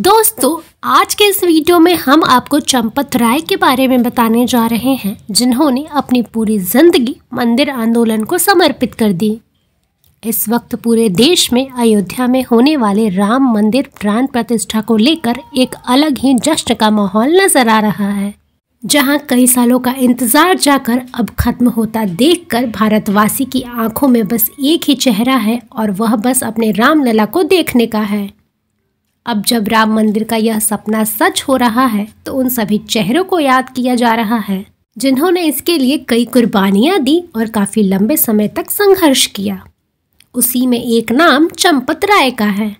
दोस्तों आज के इस वीडियो में हम आपको चंपत राय के बारे में बताने जा रहे हैं जिन्होंने अपनी पूरी जिंदगी मंदिर आंदोलन को समर्पित कर दी इस वक्त पूरे देश में अयोध्या में होने वाले राम मंदिर प्राण प्रतिष्ठा को लेकर एक अलग ही जश्न का माहौल नजर आ रहा है जहां कई सालों का इंतजार जाकर अब खत्म होता देखकर भारतवासी की आंखों में बस एक ही चेहरा है और वह बस अपने रामलला को देखने का है अब जब राम मंदिर का यह सपना सच हो रहा है तो उन सभी चेहरों को याद किया जा रहा है जिन्होंने इसके लिए कई कुर्बानियां दी और काफ़ी लंबे समय तक संघर्ष किया उसी में एक नाम चंपत राय का है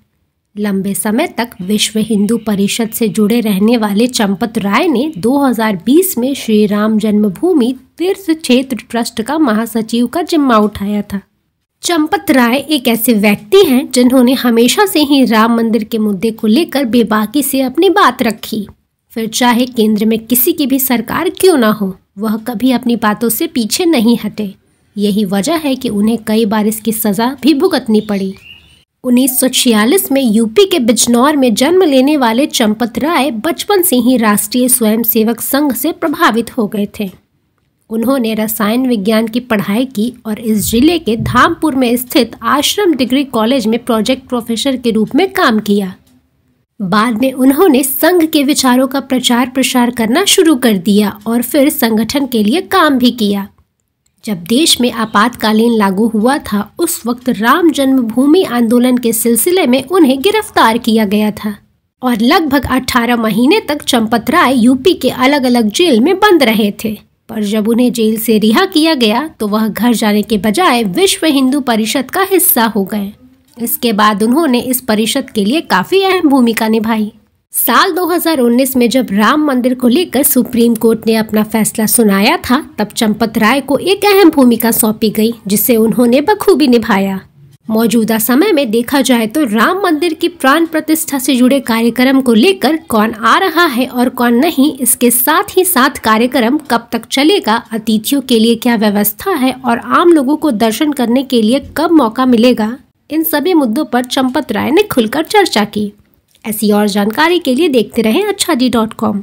लंबे समय तक विश्व हिंदू परिषद से जुड़े रहने वाले चंपत राय ने 2020 में श्री राम जन्मभूमि तीर्थ क्षेत्र ट्रस्ट का महासचिव का जिम्मा उठाया था चंपत राय एक ऐसे व्यक्ति हैं जिन्होंने हमेशा से ही राम मंदिर के मुद्दे को लेकर बेबाकी से अपनी बात रखी फिर चाहे केंद्र में किसी की भी सरकार क्यों ना हो वह कभी अपनी बातों से पीछे नहीं हटे यही वजह है कि उन्हें कई बार इसकी सज़ा भी भुगतनी पड़ी उन्नीस में यूपी के बिजनौर में जन्म लेने वाले चंपत राय बचपन से ही राष्ट्रीय स्वयंसेवक संघ से प्रभावित हो गए थे उन्होंने रसायन विज्ञान की पढ़ाई की और इस जिले के धामपुर में स्थित आश्रम डिग्री कॉलेज में प्रोजेक्ट प्रोफेसर के रूप में काम किया बाद में उन्होंने संघ के विचारों का प्रचार प्रसार करना शुरू कर दिया और फिर संगठन के लिए काम भी किया जब देश में आपातकालीन लागू हुआ था उस वक्त राम जन्मभूमि आंदोलन के सिलसिले में उन्हें गिरफ्तार किया गया था और लगभग 18 महीने तक चंपत राय यूपी के अलग अलग जेल में बंद रहे थे पर जब उन्हें जेल से रिहा किया गया तो वह घर जाने के बजाय विश्व हिंदू परिषद का हिस्सा हो गए इसके बाद उन्होंने इस परिषद के लिए काफ़ी अहम भूमिका निभाई साल 2019 में जब राम मंदिर को लेकर सुप्रीम कोर्ट ने अपना फैसला सुनाया था तब चंपत राय को एक अहम भूमिका सौंपी गई जिसे उन्होंने बखूबी निभाया मौजूदा समय में देखा जाए तो राम मंदिर की प्राण प्रतिष्ठा से जुड़े कार्यक्रम को लेकर कौन आ रहा है और कौन नहीं इसके साथ ही साथ कार्यक्रम कब तक चलेगा अतिथियों के लिए क्या व्यवस्था है और आम लोगों को दर्शन करने के लिए कब मौका मिलेगा इन सभी मुद्दों पर चंपत राय ने खुलकर चर्चा की ऐसी और जानकारी के लिए देखते रहें अच्छा जी डॉट कॉम